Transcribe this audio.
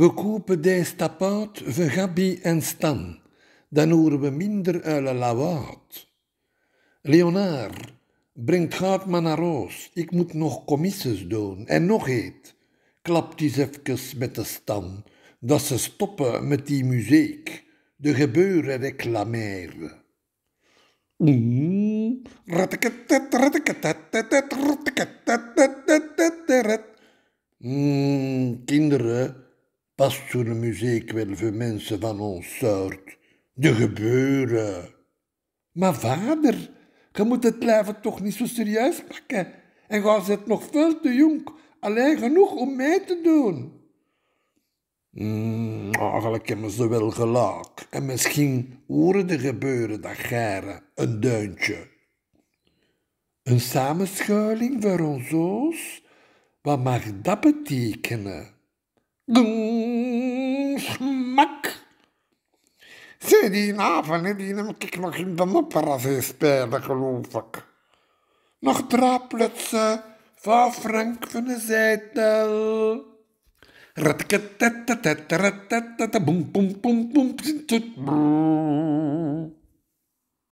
We kopen deze tapaat ve Gabi en Stan. Dan horen we minder uile lawaad. Leonard, brengt gaat maar naar Roos. Ik moet nog commissies doen. En nog eet, Klapt die even met de Stan. Dat ze stoppen met die muziek. De gebeuren reclameren. Mm-hmm. Mm. kinderen, past zo'n muziek wel voor mensen van ons soort? De gebeuren. Maar vader, je moet het leven toch niet zo serieus pakken. En ga het nog veel te jong, alleen genoeg om mee te doen. Mm, eigenlijk hebben ze wel gelijk. En misschien horen de gebeuren dat garen een duintje. Een samenschuiling voor ons oos? Wat mag dat betekenen? Smak. Zie die en die neem ik nog in de nog als hij spelen, geloof ik. Nog drapletsen van Frank van de Zetel.